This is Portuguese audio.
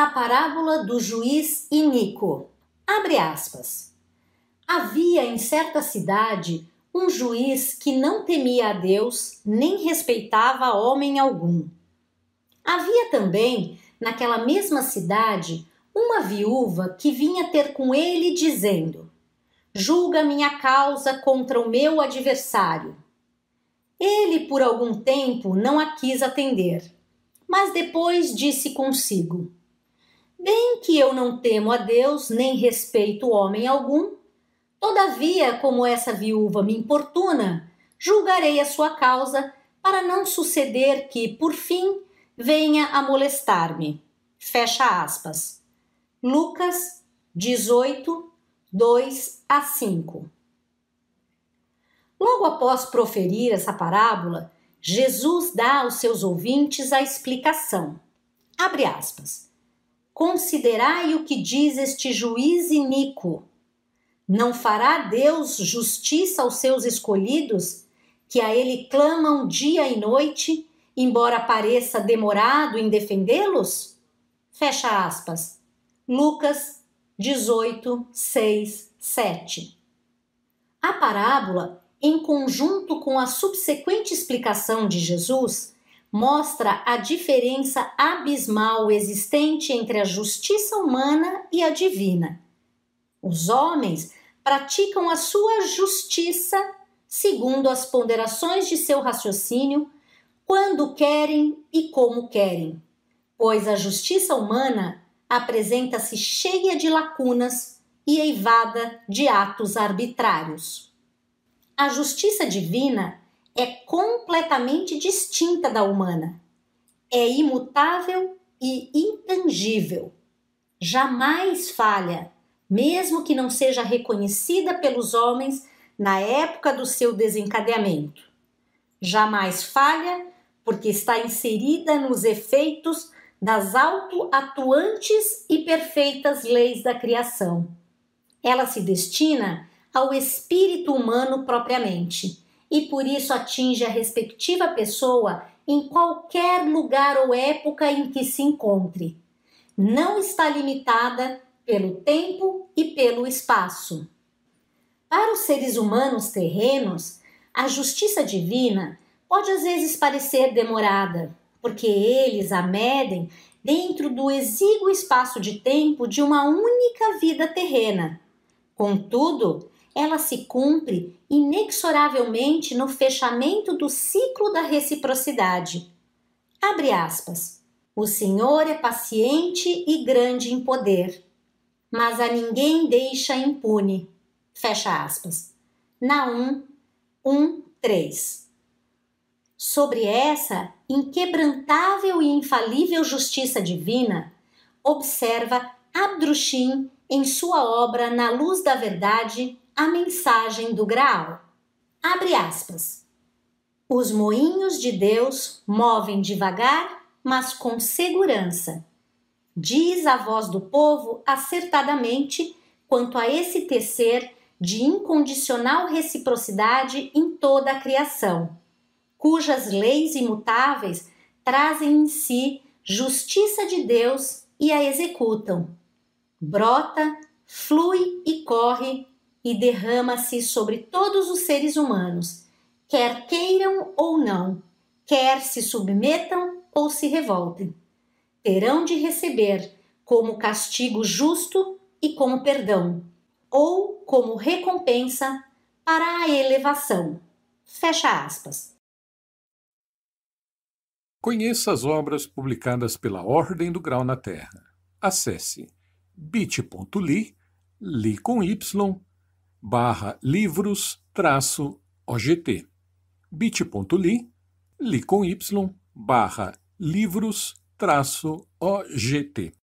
A parábola do juiz Inico. Abre aspas. Havia em certa cidade um juiz que não temia a Deus nem respeitava homem algum. Havia também, naquela mesma cidade, uma viúva que vinha ter com ele dizendo: Julga minha causa contra o meu adversário. Ele, por algum tempo, não a quis atender, mas depois disse consigo: Bem que eu não temo a Deus, nem respeito homem algum, todavia, como essa viúva me importuna, julgarei a sua causa, para não suceder que, por fim, venha a molestar-me. Fecha aspas. Lucas 18, 2 a 5. Logo após proferir essa parábola, Jesus dá aos seus ouvintes a explicação. Abre aspas. Considerai o que diz este juiz iníquo. Não fará Deus justiça aos seus escolhidos, que a ele clamam dia e noite, embora pareça demorado em defendê-los? Fecha aspas. Lucas 18, 6, 7. A parábola, em conjunto com a subsequente explicação de Jesus, mostra a diferença abismal existente entre a justiça humana e a divina. Os homens praticam a sua justiça segundo as ponderações de seu raciocínio, quando querem e como querem, pois a justiça humana apresenta-se cheia de lacunas e eivada de atos arbitrários. A justiça divina é completamente distinta da humana. É imutável e intangível. Jamais falha, mesmo que não seja reconhecida pelos homens na época do seu desencadeamento. Jamais falha, porque está inserida nos efeitos das auto-atuantes e perfeitas leis da criação. Ela se destina ao espírito humano propriamente e por isso atinge a respectiva pessoa em qualquer lugar ou época em que se encontre. Não está limitada pelo tempo e pelo espaço. Para os seres humanos terrenos, a justiça divina pode às vezes parecer demorada, porque eles a medem dentro do exíguo espaço de tempo de uma única vida terrena. Contudo, ela se cumpre inexoravelmente no fechamento do ciclo da reciprocidade. Abre aspas. O Senhor é paciente e grande em poder, mas a ninguém deixa impune. Fecha aspas. na 1, 1, 3. Sobre essa inquebrantável e infalível justiça divina, observa Abdrushim em sua obra Na Luz da Verdade, a mensagem do Graal. Abre aspas. Os moinhos de Deus movem devagar, mas com segurança. Diz a voz do povo acertadamente quanto a esse tecer de incondicional reciprocidade em toda a criação, cujas leis imutáveis trazem em si justiça de Deus e a executam. Brota, flui e corre e derrama-se sobre todos os seres humanos, quer queiram ou não, quer se submetam ou se revoltem. Terão de receber, como castigo justo e como perdão, ou como recompensa para a elevação. Fecha aspas. Conheça as obras publicadas pela Ordem do Grau na Terra. Acesse bit.ly, li com y, barra livros traço OGT bit.ly li com y barra livros traço OGT